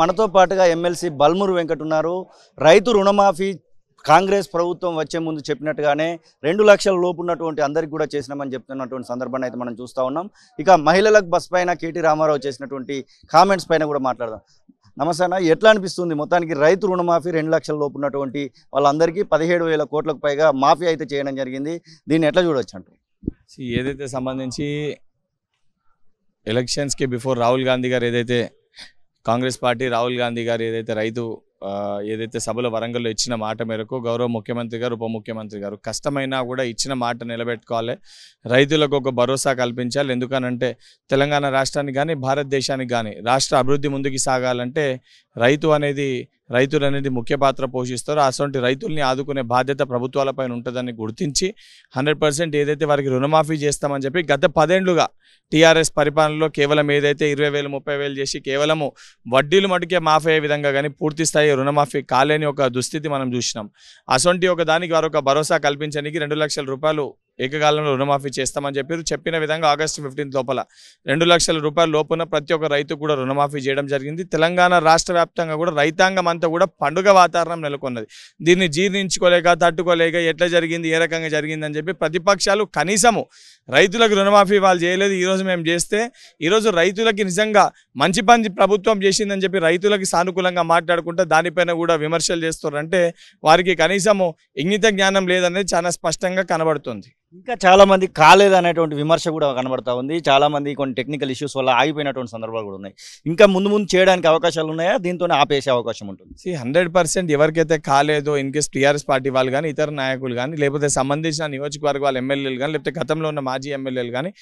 మనతో పాటుగా ఎమ్మెల్సీ బల్మురు వెంకట్ ఉన్నారు రైతు రుణమాఫీ కాంగ్రెస్ ప్రభుత్వం వచ్చే ముందు చెప్పినట్టుగానే రెండు లక్షల లోపు ఉన్నటువంటి అందరికి కూడా చేసినామని చెప్తున్నటువంటి సందర్భాన్ని అయితే మనం చూస్తూ ఉన్నాం ఇక మహిళలకు బస్ పైన కేటీ రామారావు చేసినటువంటి కామెంట్స్ పైన కూడా మాట్లాడదాం నమస్తే అన్న ఎట్లా అనిపిస్తుంది మొత్తానికి రైతు రుణమాఫీ రెండు లక్షల లోపు ఉన్నటువంటి వాళ్ళందరికీ పదిహేడు వేల కోట్లకు పైగా మాఫీ అయితే చేయడం జరిగింది దీన్ని ఎట్లా చూడొచ్చు అంటే ఏదైతే సంబంధించి ఎలక్షన్స్కి బిఫోర్ రాహుల్ గాంధీ గారు ఏదైతే కాంగ్రెస్ పార్టీ రాహుల్ గాంధీ గారు ఏదైతే రైతు ఏదైతే సభలో వరంగల్లో ఇచ్చిన మాట మేరకు గౌరవ ముఖ్యమంత్రి గారు ఉప ముఖ్యమంత్రి గారు కష్టమైనా కూడా ఇచ్చిన మాట నిలబెట్టుకోవాలి రైతులకు ఒక భరోసా కల్పించాలి ఎందుకనంటే తెలంగాణ రాష్ట్రానికి కానీ భారతదేశానికి కానీ రాష్ట్ర అభివృద్ధి ముందుకు సాగాలంటే రైతు అనేది రైతులు అనేది ముఖ్య పాత్ర పోషిస్తారు అటువంటి రైతుల్ని ఆదుకునే బాధ్యత ప్రభుత్వాలపైన ఉంటుందని గుర్తించి హండ్రెడ్ పర్సెంట్ ఏదైతే వారికి రుణమాఫీ చేస్తామని చెప్పి గత పదేండ్లుగా టీఆర్ఎస్ పరిపాలనలో కేవలం ఏదైతే ఇరవై వేలు ముప్పై వేలు చేసి కేవలము వడ్డీలు మటుకే మాఫీ అయ్యే విధంగా కానీ పూర్తి స్థాయి రుణమాఫీ కాలేని ఒక దుస్థితి మనం చూసినాం అటువంటి ఒక దానికి ఒక భరోసా కల్పించడానికి రెండు లక్షల రూపాయలు ఏకకాలంలో రుణమాఫీ చేస్తామని చెప్పారు చెప్పిన విధంగా ఆగస్టు ఫిఫ్టీన్త్ లోపల రెండు లక్షల రూపాయల లోపున ప్రతి ఒక్క రైతు కూడా రుణమాఫీ చేయడం జరిగింది తెలంగాణ రాష్ట్ర వ్యాప్తంగా కూడా రైతాంగం అంతా కూడా పండుగ వాతావరణం నెలకొన్నది దీన్ని జీర్ణించుకోలేక తట్టుకోలేక ఎట్లా జరిగింది ఏ రకంగా జరిగిందని చెప్పి ప్రతిపక్షాలు కనీసము రైతులకు రుణమాఫీ వాళ్ళు చేయలేదు ఈరోజు మేము చేస్తే ఈరోజు రైతులకి నిజంగా మంచి పని ప్రభుత్వం చేసిందని చెప్పి రైతులకి సానుకూలంగా మాట్లాడుకుంటే దానిపైన కూడా విమర్శలు చేస్తారంటే వారికి కనీసము ఇంగిత జ్ఞానం లేదనేది చాలా స్పష్టంగా కనబడుతుంది ఇంకా చాలామంది కాలేదు అనేటువంటి విమర్శ కూడా కనబడతా ఉంది చాలామంది కొన్ని టెక్నికల్ ఇష్యూస్ వల్ల ఆగిపోయినటువంటి సందర్భాలు కూడా ఉన్నాయి ఇంకా ముందు ముందు చేయడానికి అవకాశాలు ఉన్నాయా దీంతో ఆపేసే అవకాశం ఉంటుంది హండ్రెడ్ పర్సెంట్ ఎవరికైతే కాలేదో ఇన్కేస్ టీఆర్ఎస్ పార్టీ వాళ్ళు కానీ ఇతర నాయకులు కానీ లేకపోతే సంబంధించిన నియోజకవర్గ వాళ్ళ ఎమ్మెల్యేలు కానీ లేకపోతే గతంలో ఉన్న మాజీ ఎమ్మెల్యేలు కానీ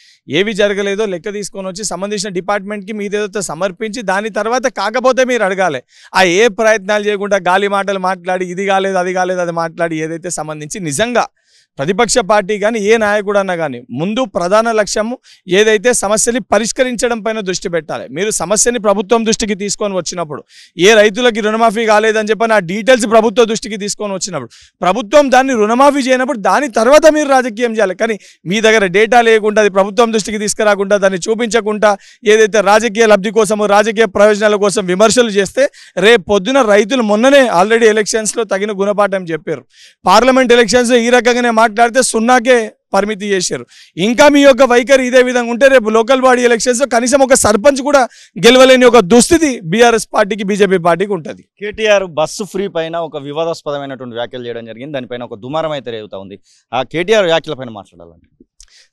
ఏవి జరగలేదో లెక్క తీసుకొని వచ్చి సంబంధించిన డిపార్ట్మెంట్కి ఏదైతే సమర్పించి దాని తర్వాత కాకపోతే మీరు అడగాలి ఆ ఏ ప్రయత్నాలు చేయకుండా గాలి మాటలు మాట్లాడి ఇది కాలేదు అది కాలేదు అది మాట్లాడి ఏదైతే సంబంధించి నిజంగా ప్రతిపక్ష పార్టీ కానీ ఏ నాయకుడు అన్నా కానీ ముందు ప్రధాన లక్ష్యము ఏదైతే సమస్యని పరిష్కరించడం పైన దృష్టి పెట్టాలి మీరు సమస్యని ప్రభుత్వం దృష్టికి తీసుకొని వచ్చినప్పుడు ఏ రైతులకి రుణమాఫీ కాలేదని చెప్పి ఆ డీటెయిల్స్ ప్రభుత్వ దృష్టికి తీసుకొని వచ్చినప్పుడు ప్రభుత్వం దాన్ని రుణమాఫీ చేయనప్పుడు దాని తర్వాత మీరు రాజకీయం చేయాలి కానీ మీ దగ్గర డేటా లేకుండా అది ప్రభుత్వం దృష్టికి తీసుకురాకుండా దాన్ని చూపించకుండా ఏదైతే రాజకీయ లబ్ధి కోసము రాజకీయ ప్రయోజనాల కోసం విమర్శలు చేస్తే రేపు పొద్దున రైతులు మొన్ననే ఆల్రెడీ ఎలక్షన్స్లో తగిన గుణపాఠం చెప్పారు పార్లమెంట్ ఎలక్షన్స్ ఈ రకంగానే మాట్లాడితే సున్నాకే పరిమితి చేశారు ఇంకా మీ యొక్క వైఖరి ఇదే విధంగా ఉంటే రేపు లోకల్ బాడీ ఎలక్షన్స్ కనీసం ఒక సర్పంచ్ కూడా గెలవలేని ఒక దుస్థితి బీఆర్ఎస్ పార్టీకి బీజేపీ పార్టీకి ఉంటుంది కేటీఆర్ బస్సు ఫ్రీ పైన ఒక వివాదాస్పదమైనటువంటి వ్యాఖ్యలు చేయడం జరిగింది దానిపైన ఒక దుమారం అయితే రేగుతా ఉంది ఆ కేటీఆర్ వ్యాఖ్యల పైన మాట్లాడాలంటే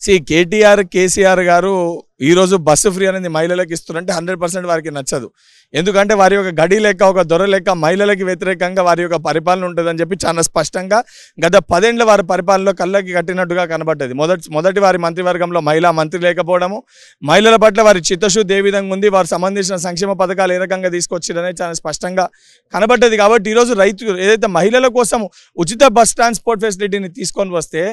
సి కేటీఆర్ కేసీఆర్ గారు ఈరోజు బస్సు ఫ్రీ అనేది మహిళలకు ఇస్తున్నంటే హండ్రెడ్ పర్సెంట్ వారికి నచ్చదు ఎందుకంటే వారి యొక్క గడి లెక్క ఒక దొర లెక్క మహిళలకి వ్యతిరేకంగా వారి యొక్క పరిపాలన ఉంటుందని చెప్పి చాలా స్పష్టంగా గత పదేండ్ల వారి పరిపాలనలో కళ్ళకి కట్టినట్టుగా కనబడ్డది మొదటి మొదటి వారి మంత్రివర్గంలో మహిళా మంత్రి లేకపోవడము మహిళల పట్ల వారి చిత్తశుద్ధి ఏ విధంగా ఉంది వారు సంబంధించిన సంక్షేమ పథకాలు ఏ రకంగా తీసుకొచ్చిందనే చాలా స్పష్టంగా కనబడ్డది కాబట్టి ఈరోజు రైతు ఏదైతే మహిళల కోసం ఉచిత బస్ ట్రాన్స్పోర్ట్ ఫెసిలిటీని తీసుకొని వస్తే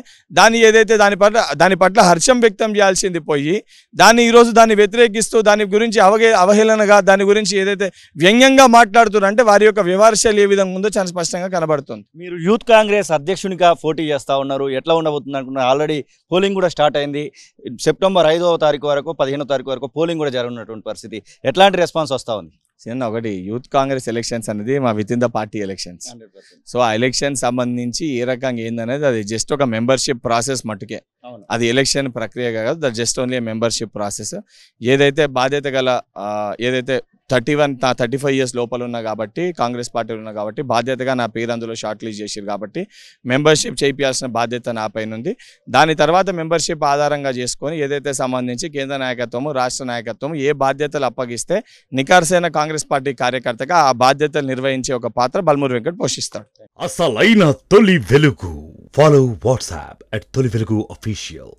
దాని ఏదైతే దాని పట్ల దాని పట్ల హర్షం వ్యక్తం చేయాల్సింది పోయి దాని కానీ ఈరోజు దాన్ని వ్యతిరేకిస్తూ దాని గురించి అవగే అవహేళనగా దాని గురించి ఏదైతే వ్యంగ్యంగా మాట్లాడుతున్నారు అంటే వారి యొక్క విమర్శలు ఏ విధంగా ఉందో చాలా స్పష్టంగా కనబడుతుంది మీరు యూత్ కాంగ్రెస్ అధ్యక్షునిగా పోటీ చేస్తూ ఉన్నారు ఎట్లా ఉండబోతుంది అనుకున్నారు ఆల్రెడీ పోలింగ్ కూడా స్టార్ట్ అయింది సెప్టెంబర్ ఐదవ తారీఖు వరకు పదిహేనో తారీఖు వరకు పోలింగ్ కూడా జరుగుతున్నటువంటి పరిస్థితి ఎట్లాంటి రెస్పాన్స్ వస్తూ ఉంది చిన్న ఒకటి యూత్ కాంగ్రెస్ ఎలక్షన్స్ అనేది మా with in the party elections so ఆ ఎలక్షన్ సంబంధించి ఏ రకంగా ఏందనేది అది జస్ట్ ఒక మెంబర్షిప్ ప్రాసెస్ మట్టుకే అది ఎలక్షన్ ప్రక్రియ కాదు that just only membership process ఏదైతే బాధ్యత గల ఏదైతే thirty one thirty five years లోపల ఉన్నా కాబట్టి కాంగ్రెస్ పార్టీలో ఉన్నా కాబట్టి బాధ్యతగా నా పేరు అందులో షార్ట్ చేసారు కాబట్టి మెంబర్షిప్ చేయించాల్సిన బాధ్యత నా పైన ఉంది దాని తర్వాత మెంబర్షిప్ ఆధారంగా చేసుకొని ఏదైతే సంబంధించి కేంద్ర నాయకత్వము రాష్ట్ర నాయకత్వం ఏ బాధ్యతలు అప్పగిస్తే నికార్సైన కాంగ్రెస్ పార్టీ కార్యకర్తగా ఆ బాధ్యతలు నిర్వహించే ఒక పాత్ర బల్మూరి వెంకట్ పోషిస్తాడు అసలైన తొలి వెలుగు Follow WhatsApp at Tolivelugu Official.